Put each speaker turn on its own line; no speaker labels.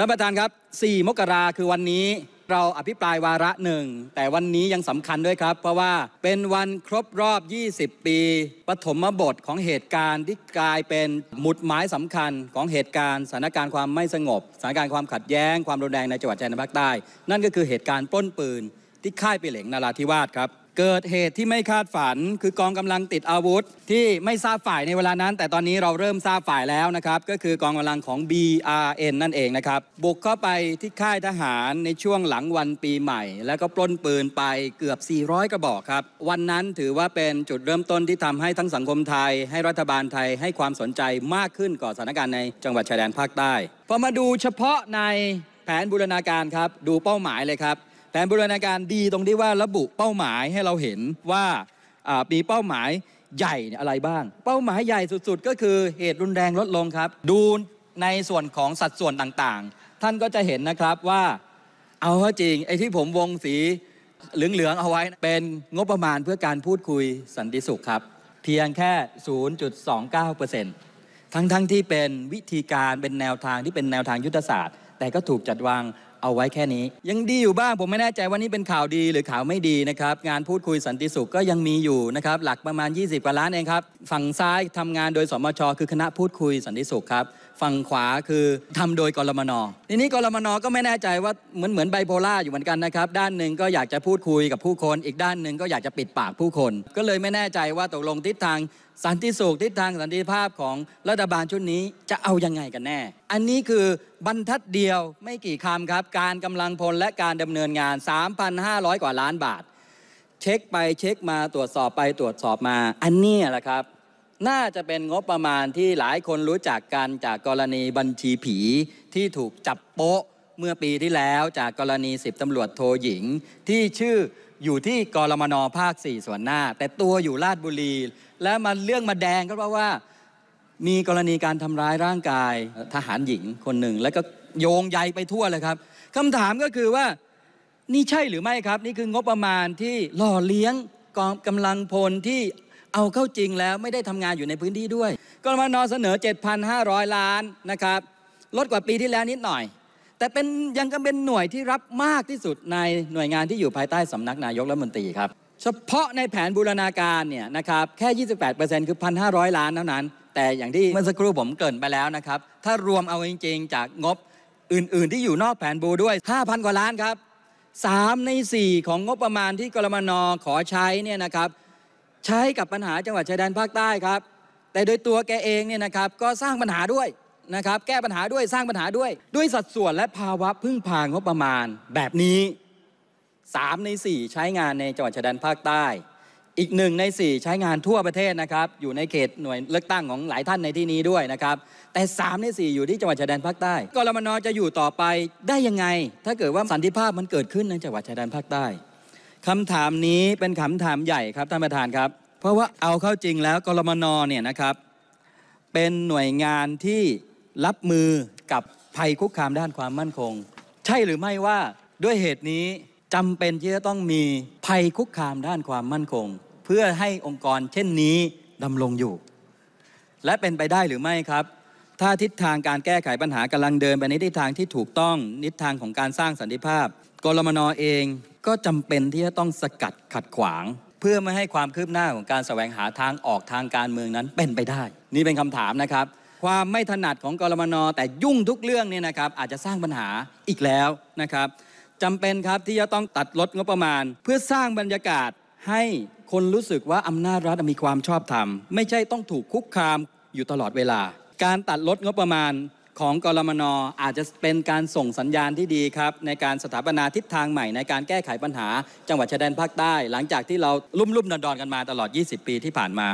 ท่านประธานครับ 4 มกราคือวันนี้ เราอภิปรายวาระหนึ่ง แต่วันนี้ยังสำคัญด้วยครับ เพราะว่าเป็นวันครบรอบ 20 ปีปฐมบทของเหตุการณ์ที่กลายเป็นหมุดหมายสำคัญของเหตุการณ์สถานการณ์ความไม่สงบสถานการณ์ความขัดแย้งความรุนแรงในจังหวัดชายแดนภาคใต้ นั่นก็คือเหตุการณ์ปล้นปืนที่ค่ายเปเหลงนาราธิวาสครับเกิดเหตุที่ไม่คาดฝันคือกองกำลังติดอาวุธ ที่ไม่ทราบฝ่ายในเวลานั้น แต่ตอนนี้เราเริ่มทราบฝ่ายแล้วนะครับ ก็คือกองกำลังของ BRN นั่นเองนะครับบุกเข้าไปที่ค่ายทหารในช่วงหลังวันปีใหม่ แล้วก็ปล้นปืนไปเกือบ 400 กระบอกครับ วันนั้นถือว่าเป็นจุดเริ่มต้นที่ทำให้ทั้งสังคมไทย ให้รัฐบาลไทยให้ความสนใจมากขึ้นก่อสถานการณ์ในจังหวัดชายแดนภาคใต้พอมาดูเฉพาะในแผนบูรณาการครับดูเป้าหมายเลยครับแผนบูรณาการดีตรงที่ว่าระบุเป้าหมายให้เราเห็นว่ามีเป้าหมายใหญ่อะไรบ้าง เป้าหมายใหญ่สุด ๆ ก็คือเหตุรุนแรงลดลงครับดูในส่วนของสัดส่วนต่างๆ ท่านก็จะเห็นนะครับว่าเอาจริง ไอ้ที่ผมวงสีเหลืองๆเอาไว้เป็นงบประมาณเพื่อการพูดคุยสันติสุขครับเพียงแค่ 0.29%ทั้งๆที่เป็นวิธีการเป็นแนวทางที่เป็นแนวทางยุทธศาสตร์แต่ก็ถูกจัดวางเอาไว้แค่นี้ ยังดีอยู่บ้างผมไม่แน่ใจว่านี่เป็นข่าวดีหรือข่าวไม่ดีนะครับงานพูดคุยสันติสุขก็ยังมีอยู่นะครับหลักประมาณ 20กว่าล้านเองครับฝั่งซ้ายทำงานโดยสมช คือคณะพูดคุยสันติสุขครับ ฝั่งขวาคือทำโดยกรมน ทีนี้กรมนก็ไม่แน่ใจว่าเหมือนเหมือนไบโพล่าอยู่เหมือนกันนะครับ ด้านหนึ่งก็อยากจะพูดคุยกับผู้คน อีกด้านหนึ่งก็อยากจะปิดปากผู้คน ก็เลยไม่แน่ใจว่าตกลงทิศทางสันติสุขทิศทางสันติภาพของรัฐบาลชุดนี้จะเอายังไงกันแน่ อันนี้คือบรรทัดเดียวไม่กี่คำครับการกำลังพลและการดำเนินงาน 3,500 กว่าล้านบาท เช็คไปเช็คมาตรวจสอบไปตรวจสอบมา อันนี้แหละครับน่าจะเป็นงบประมาณที่หลายคนรู้จักกันจากกรณีบัญชีผีที่ถูกจับโป๊ะเมื่อปีที่แล้วจากกรณีสิบตำรวจโทหญิงที่ชื่ออยู่ที่กรมนภาค4ส่วนหน้า แต่ตัวอยู่ราชบุรี และมันเรื่องมาแดงก็เพราะว่ามีกรณีการทำร้ายร่างกายทหารหญิงคนหนึ่งและก็โยงใยไปทั่วเลยครับ คำถามก็คือว่านี่ใช่หรือไม่ครับ นี่คืองบประมาณที่หล่อเลี้ยงกองกำลังพลที่เอาเข้าจริงแล้วไม่ได้ทำงานอยู่ในพื้นที่ด้วยกรมนเสนอ 7,500 ล้านนะครับ ลดกว่าปีที่แล้วนิดหน่อย แต่เป็นยังก็เป็นหน่วยที่รับมากที่สุดในหน่วยงานที่อยู่ภายใต้สำนักนายกรัฐมนตรีครับ เฉพาะในแผนบูรณาการเนี่ยนะครับแค่ 28%คือ1,500ล้านเท่านั้น แต่อย่างที่เมื่อสักครู่ผมเกริ่นไปแล้วนะครับ ถ้ารวมเอาจริง ๆ จากงบอื่นๆที่อยู่นอกแผนบูด้วย5,000กว่าล้านครับ3ใน 4 ของงบประมาณที่กรมนขอใช้เนี่ยนะครับใช้กับปัญหาจังหวัดชายแดนภาคใต้ครับ แต่โดยตัวแกเองเนี่ยนะครับก็สร้างปัญหาด้วยนะครับแก้ปัญหาด้วยสร้างปัญหาด้วย ด้วยสัดส่วนและภาวะพึ่งพางบประมาณ แบบนี้ 3 ใน 4ใช้งานในจังหวัดชายแดนภาคใต้อีกหนึ่งใน4 ใช้งานทั่วประเทศนะครับอยู่ในเขตหน่วยเลือกตั้งของหลายท่านในที่นี้ด้วยนะครับ แต่3ใน4อยู่ที่จังหวัดชายแดนภาคใต้กรมนจะอยู่ต่อไปได้ยังไง ถ้าเกิดว่าสันติภาพมันเกิดขึ้น ในจังหวัดชายแดนภาคใต้คำถามนี้เป็นคำถามใหญ่ครับท่านประธานครับ เพราะว่าเอาเข้าจริงแล้วกรมนเนี่ยนะครับเป็นหน่วยงานที่รับมือกับภัยคุกคามด้านความมั่นคง ใช่หรือไม่ว่าด้วยเหตุนี้จำเป็นที่จะต้องมีภัยคุกคามด้านความมั่นคงเพื่อให้องค์กรเช่นนี้ ดำรงอยู่ และเป็นไปได้หรือไม่ครับ ถ้าทิศทางการแก้ไขปัญหากำลังเดินไปในทิศทางที่ถูกต้องนิศทางของการสร้างสันติภาพกรมนเองก็จำเป็นที่จะต้องสกัดขัดขวาง เพื่อไม่ให้ความคืบหน้าของการแสวงหาทางออกทางการเมืองนั้น เป็นไปได้ นี่เป็นคำถามนะครับ ความไม่ถนัดของกรมนแต่ยุ่งทุกเรื่องเนี่ยนะครับ อาจจะสร้างปัญหาอีกแล้วนะครับจำเป็นครับที่จะต้องตัดลดงบประมาณ เพื่อสร้างบรรยากาศให้คนรู้สึกว่าอำนาจรัฐมีความชอบธรรมไม่ใช่ต้องถูกคุกคามอยู่ตลอดเวลา การตัดลดงบประมาณของกรมนอาจจะเป็นการส่งสัญญาณที่ดีครับ ในการสถาปนาทิศทางใหม่ ในการแก้ไขปัญหา จังหวัดชายแดนภาคใต้หลังจากที่เราลุ่มๆดอนๆกันมาตลอด 20 ปีที่ผ่านมา